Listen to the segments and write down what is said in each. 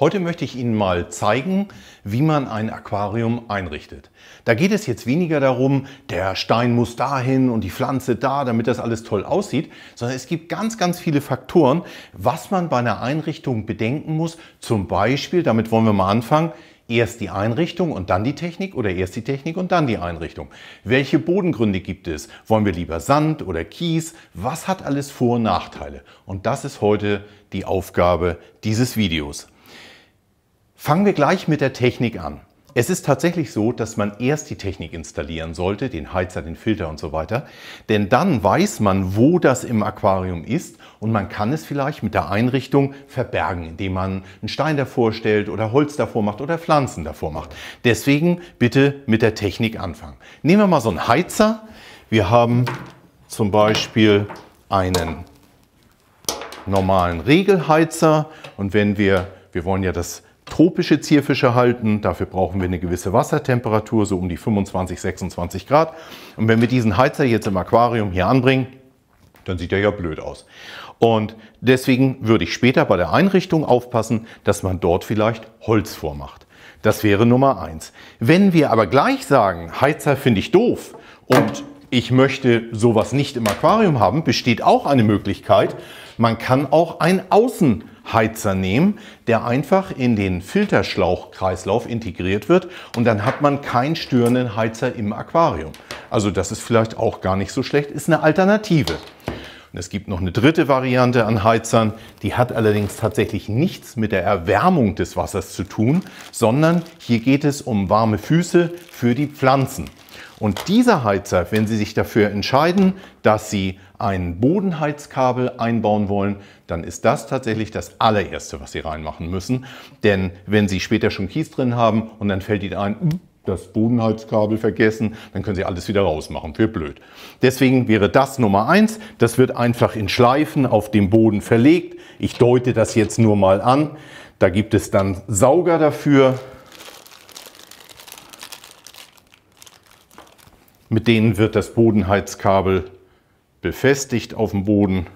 Heute möchte ich Ihnen mal zeigen, wie man ein Aquarium einrichtet. Da geht es jetzt weniger darum, der Stein muss dahin und die Pflanze da, damit das alles toll aussieht, sondern es gibt ganz, ganz viele Faktoren, was man bei einer Einrichtung bedenken muss. Zum Beispiel, damit wollen wir mal anfangen, erst die Einrichtung und dann die Technik oder erst die Technik und dann die Einrichtung? Welche Bodengründe gibt es? Wollen wir lieber Sand oder Kies? Was hat alles Vor- und Nachteile? Und das ist heute die Aufgabe dieses Videos. Fangen wir gleich mit der Technik an. Es ist tatsächlich so, dass man erst die Technik installieren sollte, den Heizer, den Filter und so weiter, denn dann weiß man, wo das im Aquarium ist und man kann es vielleicht mit der Einrichtung verbergen, indem man einen Stein davor stellt oder Holz davor macht oder Pflanzen davor macht. Deswegen bitte mit der Technik anfangen. Nehmen wir mal so einen Heizer. Wir haben zum Beispiel einen normalen Regelheizer und wenn wir, wir wollen ja das tropische Zierfische halten. Dafür brauchen wir eine gewisse Wassertemperatur, so um die 25, 26 Grad. Und wenn wir diesen Heizer jetzt im Aquarium hier anbringen, dann sieht er ja blöd aus. Und deswegen würde ich später bei der Einrichtung aufpassen, dass man dort vielleicht Holz vormacht. Das wäre Nummer eins. Wenn wir aber gleich sagen, Heizer finde ich doof und ich möchte sowas nicht im Aquarium haben, besteht auch eine Möglichkeit, man kann auch ein Außen Heizer nehmen, der einfach in den Filterschlauchkreislauf integriert wird und dann hat man keinen störenden Heizer im Aquarium. Also das ist vielleicht auch gar nicht so schlecht, ist eine Alternative. Und es gibt noch eine dritte Variante an Heizern, die hat allerdings tatsächlich nichts mit der Erwärmung des Wassers zu tun, sondern hier geht es um warme Füße für die Pflanzen. Und dieser Heizer, wenn Sie sich dafür entscheiden, dass Sie ein Bodenheizkabel einbauen wollen, dann ist das tatsächlich das allererste, was Sie reinmachen müssen. Denn wenn Sie später schon Kies drin haben und dann fällt Ihnen ein, hm, das Bodenheizkabel vergessen, dann können Sie alles wieder rausmachen. Für blöd. Deswegen wäre das Nummer eins. Das wird einfach in Schleifen auf dem Boden verlegt. Ich deute das jetzt nur mal an. Da gibt es dann Sauger dafür. Mit denen wird das Bodenheizkabel befestigt auf dem Boden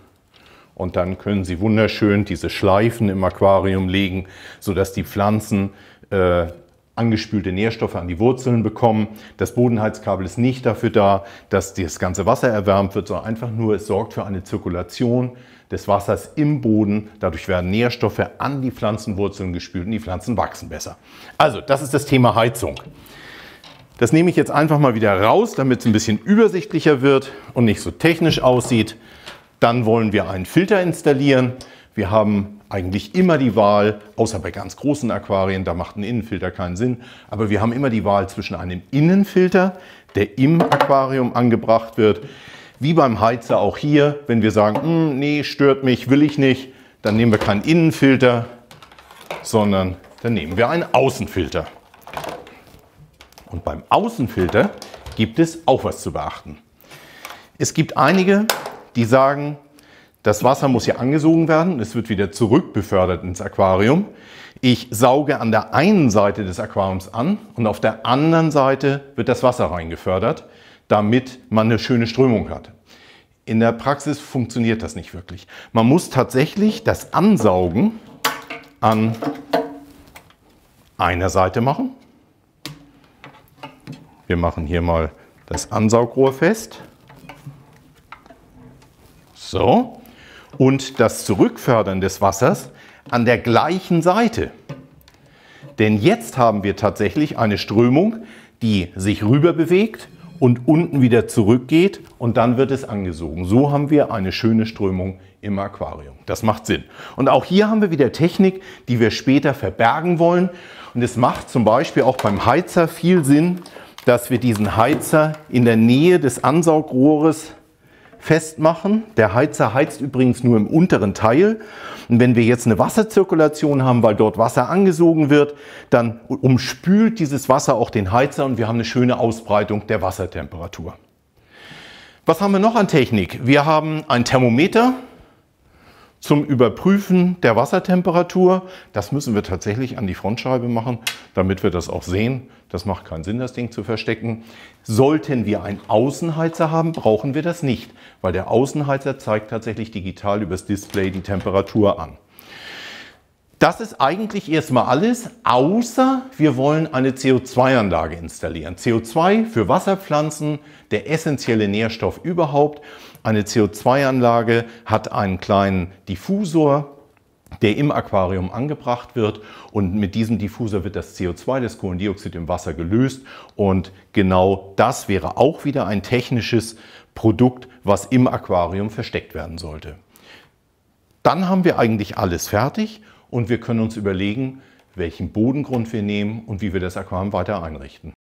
und dann können Sie wunderschön diese Schleifen im Aquarium legen, sodass die Pflanzen äh, angespülte Nährstoffe an die Wurzeln bekommen. Das Bodenheizkabel ist nicht dafür da, dass das ganze Wasser erwärmt wird, sondern einfach nur, es sorgt für eine Zirkulation des Wassers im Boden. Dadurch werden Nährstoffe an die Pflanzenwurzeln gespült und die Pflanzen wachsen besser. Also, das ist das Thema Heizung. Das nehme ich jetzt einfach mal wieder raus, damit es ein bisschen übersichtlicher wird und nicht so technisch aussieht. Dann wollen wir einen Filter installieren. Wir haben eigentlich immer die Wahl, außer bei ganz großen Aquarien, da macht ein Innenfilter keinen Sinn, aber wir haben immer die Wahl zwischen einem Innenfilter, der im Aquarium angebracht wird, wie beim Heizer auch hier, wenn wir sagen, hm, nee, stört mich, will ich nicht, dann nehmen wir keinen Innenfilter, sondern dann nehmen wir einen Außenfilter. Und beim Außenfilter gibt es auch was zu beachten. Es gibt einige, die sagen, das Wasser muss hier angesogen werden, es wird wieder zurückbefördert ins Aquarium. Ich sauge an der einen Seite des Aquariums an und auf der anderen Seite wird das Wasser reingefördert, damit man eine schöne Strömung hat. In der Praxis funktioniert das nicht wirklich. Man muss tatsächlich das Ansaugen an einer Seite machen wir machen hier mal das Ansaugrohr fest. So. Und das Zurückfördern des Wassers an der gleichen Seite. Denn jetzt haben wir tatsächlich eine Strömung, die sich rüber bewegt und unten wieder zurückgeht und dann wird es angesogen. So haben wir eine schöne Strömung im Aquarium. Das macht Sinn. Und auch hier haben wir wieder Technik, die wir später verbergen wollen. Und es macht zum Beispiel auch beim Heizer viel Sinn, dass wir diesen Heizer in der Nähe des Ansaugrohres festmachen. Der Heizer heizt übrigens nur im unteren Teil. Und wenn wir jetzt eine Wasserzirkulation haben, weil dort Wasser angesogen wird, dann umspült dieses Wasser auch den Heizer und wir haben eine schöne Ausbreitung der Wassertemperatur. Was haben wir noch an Technik? Wir haben ein Thermometer, zum Überprüfen der Wassertemperatur. Das müssen wir tatsächlich an die Frontscheibe machen, damit wir das auch sehen. Das macht keinen Sinn, das Ding zu verstecken. Sollten wir einen Außenheizer haben, brauchen wir das nicht, weil der Außenheizer zeigt tatsächlich digital übers Display die Temperatur an. Das ist eigentlich erstmal alles, außer wir wollen eine CO2-Anlage installieren. CO2 für Wasserpflanzen, der essentielle Nährstoff überhaupt. Eine CO2-Anlage hat einen kleinen Diffusor, der im Aquarium angebracht wird und mit diesem Diffusor wird das CO2, das Kohlendioxid im Wasser gelöst und genau das wäre auch wieder ein technisches Produkt, was im Aquarium versteckt werden sollte. Dann haben wir eigentlich alles fertig und wir können uns überlegen, welchen Bodengrund wir nehmen und wie wir das Aquarium weiter einrichten.